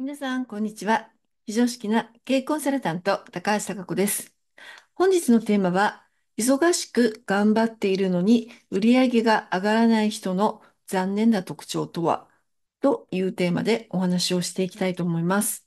皆さん、こんにちは。非常識な経営コンサルタント、高橋貴子です。本日のテーマは、忙しく頑張っているのに売り上げが上がらない人の残念な特徴とはというテーマでお話をしていきたいと思います。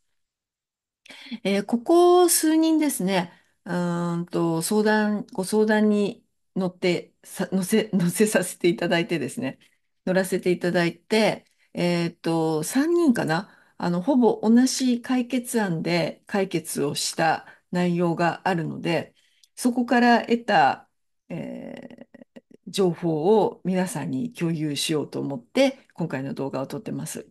えー、ここ数人ですね、うんと相談、ご相談に乗って乗せ、乗せさせていただいてですね、乗らせていただいて、えっ、ー、と、3人かなあの、ほぼ同じ解決案で解決をした内容があるので、そこから得た、えー、情報を皆さんに共有しようと思って、今回の動画を撮ってます。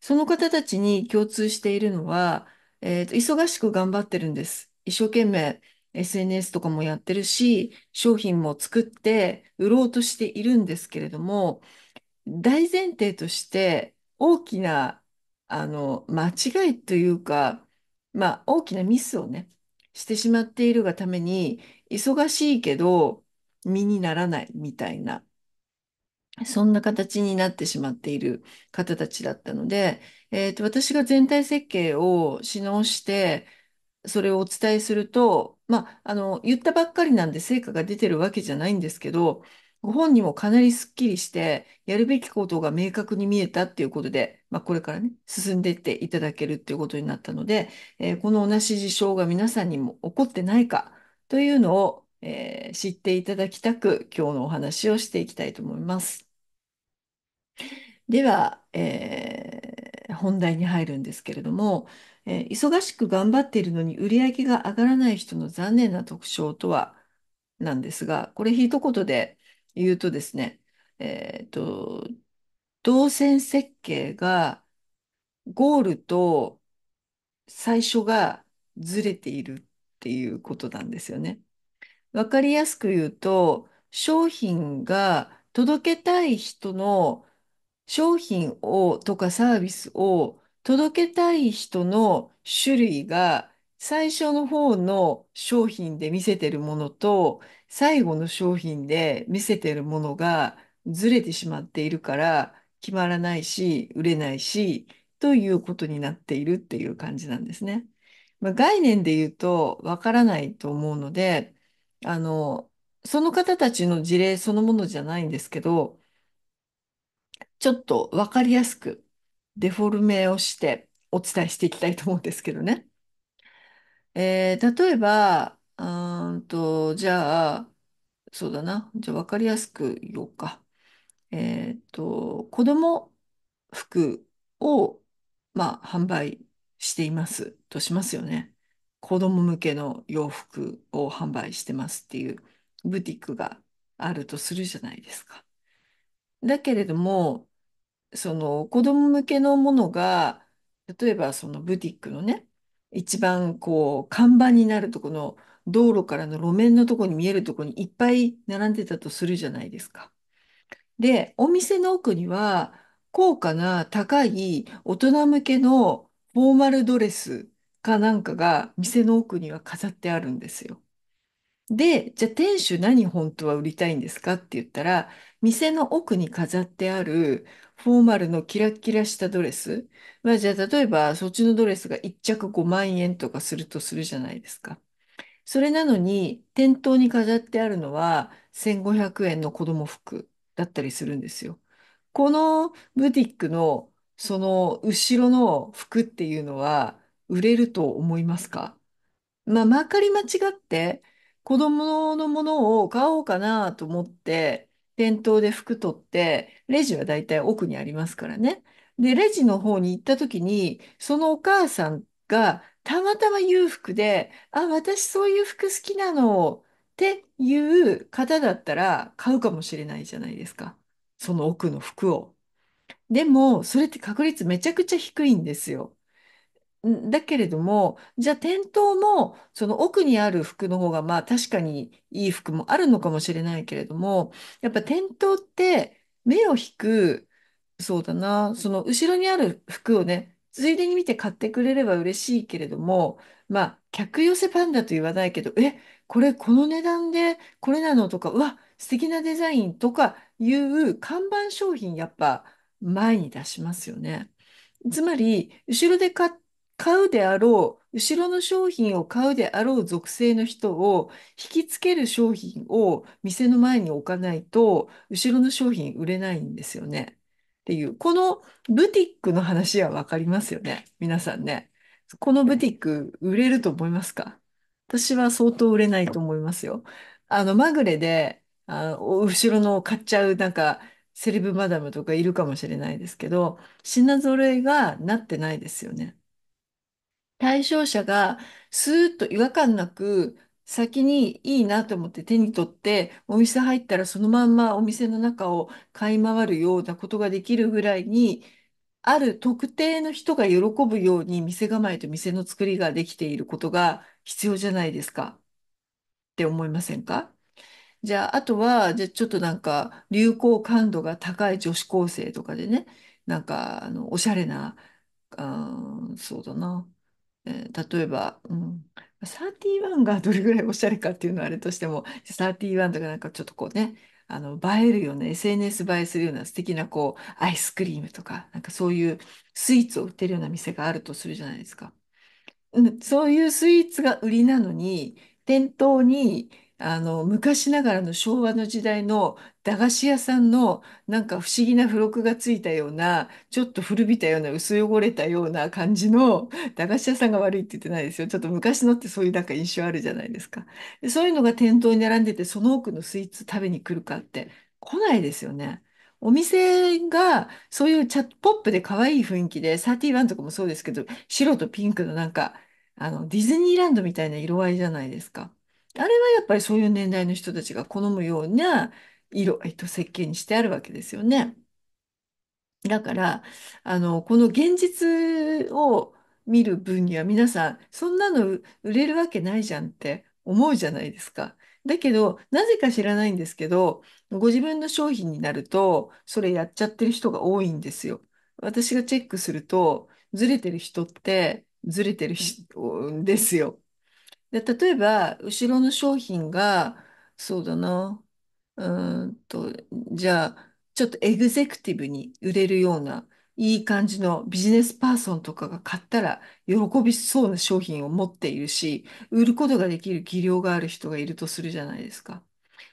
その方たちに共通しているのは、えーと、忙しく頑張ってるんです。一生懸命 SNS とかもやってるし、商品も作って売ろうとしているんですけれども、大前提として大きなあの、間違いというか、まあ、大きなミスをね、してしまっているがために、忙しいけど、身にならないみたいな、そんな形になってしまっている方たちだったので、えっと、私が全体設計を指導して、それをお伝えすると、まあ、あの、言ったばっかりなんで成果が出てるわけじゃないんですけど、ご本人もかなりスッキリして、やるべきことが明確に見えたっていうことで、まあ、これからね、進んでいっていただけるっていうことになったので、えー、この同じ事象が皆さんにも起こってないかというのを、えー、知っていただきたく、今日のお話をしていきたいと思います。では、えー、本題に入るんですけれども、えー、忙しく頑張っているのに売り上げが上がらない人の残念な特徴とはなんですが、これ一言で言うとですね、えっ、と、動線設計がゴールと最初がずれているっていうことなんですよね。わかりやすく言うと、商品が届けたい人の商品をとかサービスを届けたい人の種類が最初の方の商品で見せてるものと最後の商品で見せてるものがずれてしまっているから決まらないし、売れないし、ということになっているっていう感じなんですね。まあ、概念で言うとわからないと思うので、あの、その方たちの事例そのものじゃないんですけど、ちょっと分かりやすくデフォルメをしてお伝えしていきたいと思うんですけどね。えー、例えば、うんと、じゃあ、そうだな。じゃあ分かりやすく言おうか。えっと、子供服を、まあ、販売していますとしますよね。子供向けの洋服を販売してますっていうブティックがあるとするじゃないですか。だけれども、その子供向けのものが、例えばそのブティックのね、一番こう看板になるとこの道路からの路面のとこに見えるとこにいっぱい並んでたとするじゃないですか。で、お店の奥には、高価な高い大人向けのフォーマルドレスかなんかが店の奥には飾ってあるんですよ。で、じゃあ店主何本当は売りたいんですかって言ったら、店の奥に飾ってあるフォーマルのキラッキラしたドレス。まあじゃあ例えばそっちのドレスが1着5万円とかするとするじゃないですか。それなのに店頭に飾ってあるのは1500円の子供服。だったりするんですよ。このブティックのその後ろの服っていうのは売れると思いますかまあ、まかり間違って子供のものを買おうかなと思って、店頭で服取って、レジはだいたい奥にありますからね。で、レジの方に行った時に、そのお母さんがたまたま裕福で、あ、私そういう服好きなのっていう方だったら買うかもしれないじゃないですか。その奥の服を。でも、それって確率めちゃくちゃ低いんですよ。んだけれども、じゃあ店頭もその奥にある服の方がまあ確かにいい服もあるのかもしれないけれども、やっぱ店頭って目を引く、そうだな、その後ろにある服をね、ついでに見て買ってくれれば嬉しいけれども、まあ客寄せパンダと言わないけど、え、これこの値段でこれなのとか、うわ、素敵なデザインとかいう看板商品やっぱ前に出しますよね。つまり、後ろで買うであろう、後ろの商品を買うであろう属性の人を引きつける商品を店の前に置かないと、後ろの商品売れないんですよね。っていう、このブティックの話はわかりますよね。皆さんね。このブティック売れると思いますか私は相当売れないと思いますよ。あの、まぐれで、あの、後ろの買っちゃう、なんか、セレブマダムとかいるかもしれないですけど、品揃えがなってないですよね。対象者がスーッと違和感なく先にいいなと思って手に取ってお店入ったらそのまんまお店の中を買い回るようなことができるぐらいにある特定の人が喜ぶように店構えと店の作りができていることが必要じゃないですかって思いませんかじゃあ、あとは、じゃあちょっとなんか、流行感度が高い女子高生とかでね、なんか、あの、おしゃれな、あそうだな、えー例えば、うん、31がどれぐらいおしゃれかっていうのはあれとしても、31とかなんかちょっとこうね、あの、映えるような、SNS 映えするような素敵なこう、アイスクリームとか、なんかそういうスイーツを売ってるような店があるとするじゃないですか。うんそういうスイーツが売りなのに、店頭に、あの、昔ながらの昭和の時代の駄菓子屋さんの、なんか不思議な付録がついたような、ちょっと古びたような、薄汚れたような感じの、駄菓子屋さんが悪いって言ってないですよ。ちょっと昔のってそういうなんか印象あるじゃないですか。で、そういうのが店頭に並んでて、その奥のスイーツ食べに来るかって、来ないですよね。お店が、そういうチャットポップで可愛い雰囲気で、サーティワンとかもそうですけど、白とピンクのなんか、あの、ディズニーランドみたいな色合いじゃないですか。あれはやっぱりそういう年代の人たちが好むような色、えっと、設計にしてあるわけですよね。だから、あの、この現実を見る分には皆さん、そんなの売れるわけないじゃんって思うじゃないですか。だけど、なぜか知らないんですけど、ご自分の商品になると、それやっちゃってる人が多いんですよ。私がチェックすると、ずれてる人って、ずれてるし、んですよ。で、例えば、後ろの商品が、そうだな、うーんと、じゃあ、ちょっとエグゼクティブに売れるような、いい感じのビジネスパーソンとかが買ったら喜びそうな商品を持っているし、売ることができる技量がある人がいるとするじゃないですか。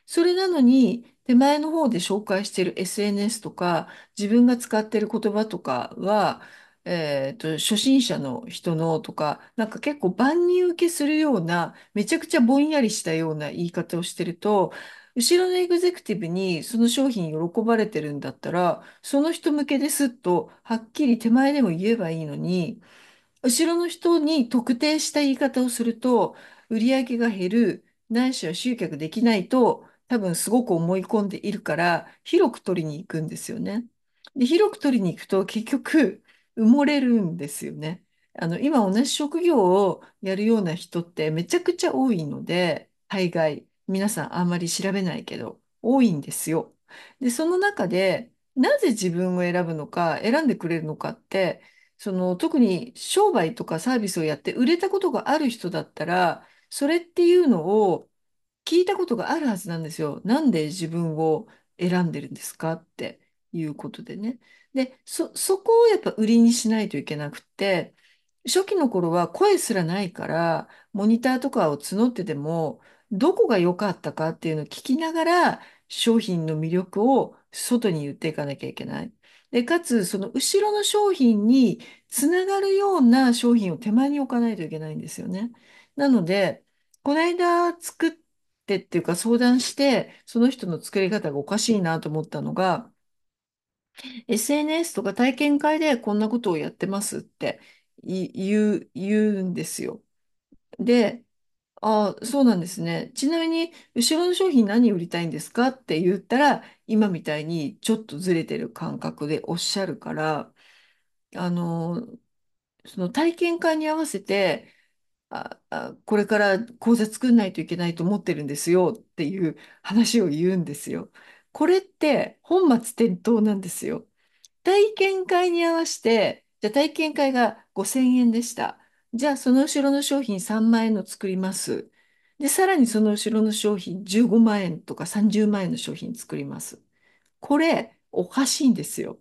それなのに、手前の方で紹介している SNS とか、自分が使っている言葉とかは、えっと、初心者の人のとか、なんか結構万人受けするような、めちゃくちゃぼんやりしたような言い方をしてると、後ろのエグゼクティブにその商品喜ばれてるんだったら、その人向けですっとはっきり手前でも言えばいいのに、後ろの人に特定した言い方をすると、売り上げが減る、ないしは集客できないと、多分すごく思い込んでいるから、広く取りに行くんですよね。で、広く取りに行くと結局、埋もれるんですよね。あの、今同じ職業をやるような人ってめちゃくちゃ多いので、大概、皆さんあんまり調べないけど、多いんですよ。で、その中で、なぜ自分を選ぶのか、選んでくれるのかって、その、特に商売とかサービスをやって売れたことがある人だったら、それっていうのを聞いたことがあるはずなんですよ。なんで自分を選んでるんですかっていうことでね。で、そ、そこをやっぱ売りにしないといけなくて、初期の頃は声すらないから、モニターとかを募ってても、どこが良かったかっていうのを聞きながら、商品の魅力を外に言っていかなきゃいけない。で、かつ、その後ろの商品につながるような商品を手前に置かないといけないんですよね。なので、この間作ってっていうか相談して、その人の作り方がおかしいなと思ったのが、SNS とか体験会でこんなことをやってますって言う、言うんですよ。で、ああ、そうなんですね。ちなみに、後ろの商品何売りたいんですかって言ったら、今みたいにちょっとずれてる感覚でおっしゃるから、あの、その体験会に合わせて、あ、あ、これから講座作んないといけないと思ってるんですよっていう話を言うんですよ。これって本末転倒なんですよ。体験会に合わせて、じゃあ体験会が5000円でした。じゃあその後ろの商品3万円の作ります。で、さらにその後ろの商品15万円とか30万円の商品作ります。これ、おかしいんですよ。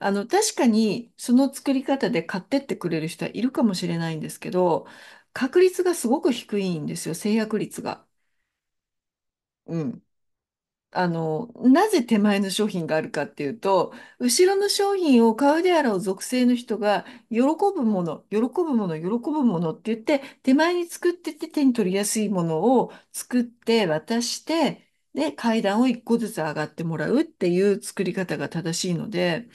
あの、確かにその作り方で買ってってくれる人はいるかもしれないんですけど、確率がすごく低いんですよ、制約率が。うん。あの、なぜ手前の商品があるかっていうと、後ろの商品を買うであろう属性の人が、喜ぶもの、喜ぶもの、喜ぶものって言って、手前に作ってて手に取りやすいものを作って渡して、で、階段を一個ずつ上がってもらうっていう作り方が正しいので、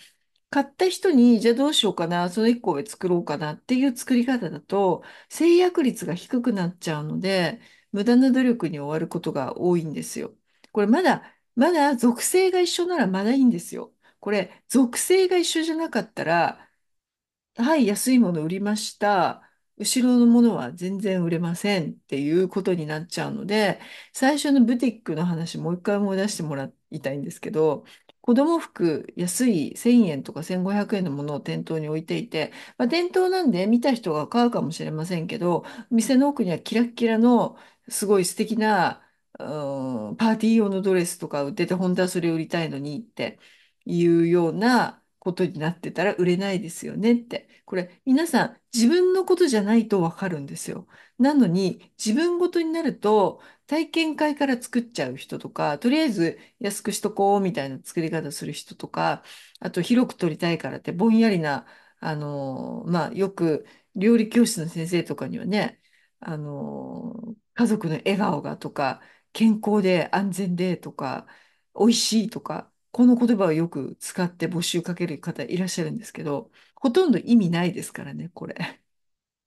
買った人に、じゃあどうしようかな、その一個上作ろうかなっていう作り方だと、制約率が低くなっちゃうので、無駄な努力に終わることが多いんですよ。これまだ、まだ属性が一緒ならまだいいんですよ。これ、属性が一緒じゃなかったら、はい、安いもの売りました。後ろのものは全然売れませんっていうことになっちゃうので、最初のブティックの話もう一回思い出してもらいたいんですけど、子供服安い1000円とか1500円のものを店頭に置いていて、まあ、店頭なんで見た人が買うかもしれませんけど、店の奥にはキラッキラのすごい素敵なうん、パーティー用のドレスとか売ってて、本当はそれ売りたいのにっていうようなことになってたら売れないですよねって。これ皆さん自分のことじゃないとわかるんですよ。なのに自分ごとになると体験会から作っちゃう人とか、とりあえず安くしとこうみたいな作り方する人とか、あと広く取りたいからってぼんやりな、あの、まあ、よく料理教室の先生とかにはね、あの、家族の笑顔がとか、健康で安全でとか、美味しいとか、この言葉をよく使って募集かける方いらっしゃるんですけど、ほとんど意味ないですからね、これ。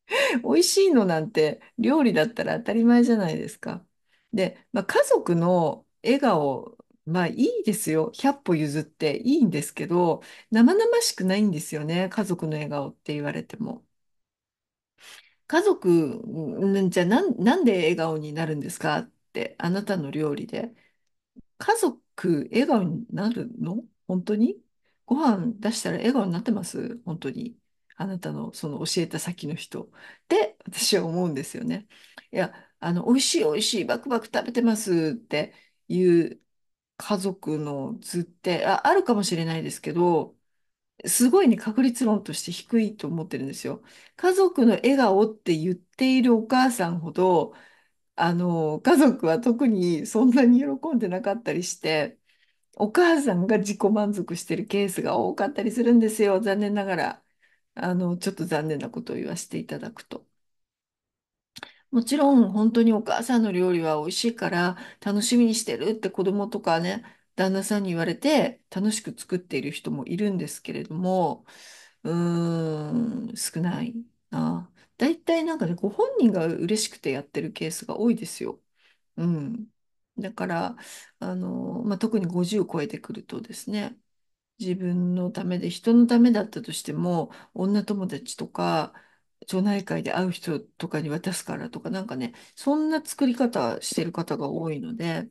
美味しいのなんて料理だったら当たり前じゃないですか。で、まあ、家族の笑顔、まあいいですよ。100歩譲っていいんですけど、生々しくないんですよね。家族の笑顔って言われても。家族、じゃあなん、なんで笑顔になるんですかってあなたの料理で家族笑顔になるの本当にご飯出したら笑顔になってます本当にあなたのその教えた先の人って私は思うんですよね。いやあの美味しい美味しいバクバク食べてますっていう家族の図ってあ、あるかもしれないですけどすごいね、確率論として低いと思ってるんですよ。家族の笑顔って言っているお母さんほど、あの、家族は特にそんなに喜んでなかったりして、お母さんが自己満足してるケースが多かったりするんですよ。残念ながら。あの、ちょっと残念なことを言わせていただくと。もちろん本当にお母さんの料理は美味しいから楽しみにしてるって子供とかね、旦那さんに言われて楽しく作っている人もいるんですけれども、うーん、少ないな。大体なんかね、ご本人が嬉しくてやってるケースが多いですよ。うん。だから、あの、まあ、特に50を超えてくるとですね、自分のためで人のためだったとしても、女友達とか、町内会で会う人とかに渡すからとか、なんかね、そんな作り方してる方が多いので、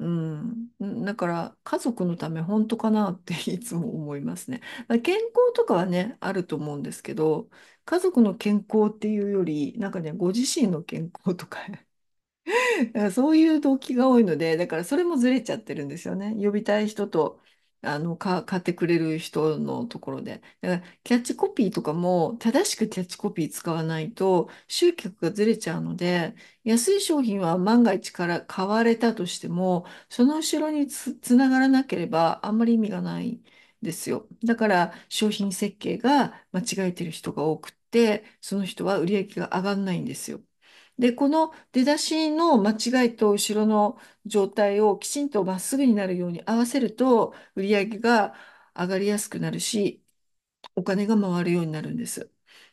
うん、だから家族のため本当かなって いつも思いますね。ま健康とかはね、あると思うんですけど、家族の健康っていうより、なんかね、ご自身の健康とか そういう動機が多いので、だからそれもずれちゃってるんですよね。呼びたい人とあの、か、買ってくれる人のところで。だから、キャッチコピーとかも、正しくキャッチコピー使わないと、集客がずれちゃうので、安い商品は万が一から買われたとしても、その後ろにつ、つながらなければ、あんまり意味がないんですよ。だから、商品設計が間違えてる人が多くって、その人は売り上げが上がらないんですよ。で、この出だしの間違いと後ろの状態をきちんとまっすぐになるように合わせると、売り上げが上がりやすくなるし、お金が回るようになるんです。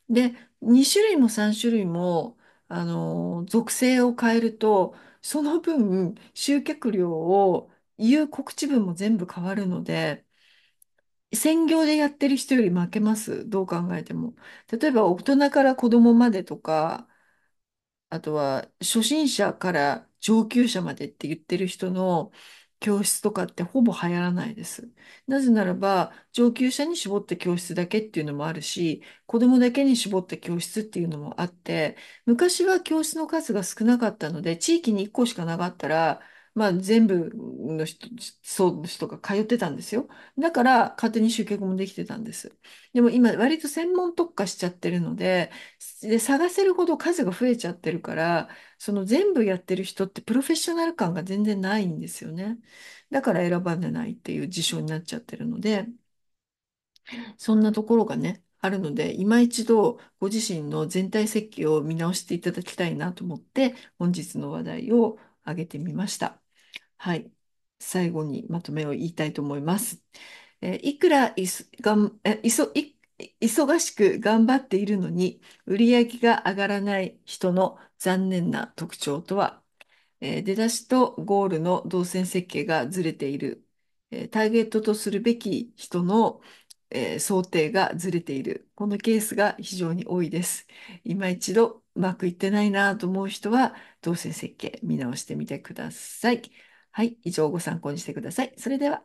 で、2種類も3種類も、あの、属性を変えると、その分、集客量を言う告知文も全部変わるので、専業でやってる人より負けます。どう考えても。例えば、大人から子供までとか、あとは初心者から上級者までって言ってる人の教室とかってほぼ流行らないです。なぜならば上級者に絞った教室だけっていうのもあるし子供だけに絞った教室っていうのもあって昔は教室の数が少なかったので地域に1個しかなかったらまあ、全部の人、そうの人が通ってたんですよ。だから勝手に集客もできてたんです。でも今割と専門特化しちゃってるので、で、探せるほど数が増えちゃってるから、その全部やってる人ってプロフェッショナル感が全然ないんですよね。だから選ばれないっていう事象になっちゃってるので、そんなところがね、あるので、今一度ご自身の全体設計を見直していただきたいなと思って、本日の話題を挙げてみました。はい、最後にまとめを言いたいと思います。えいくらいすがんえいそい忙しく頑張っているのに売り上げが上がらない人の残念な特徴とは、え出だしとゴールの動線設計がずれている、えターゲットとするべき人の、え想定がずれているこのケースが非常に多いです。今一度うまくいってないなと思う人は動線設計見直してみてください。はい、以上ご参考にしてください。それでは。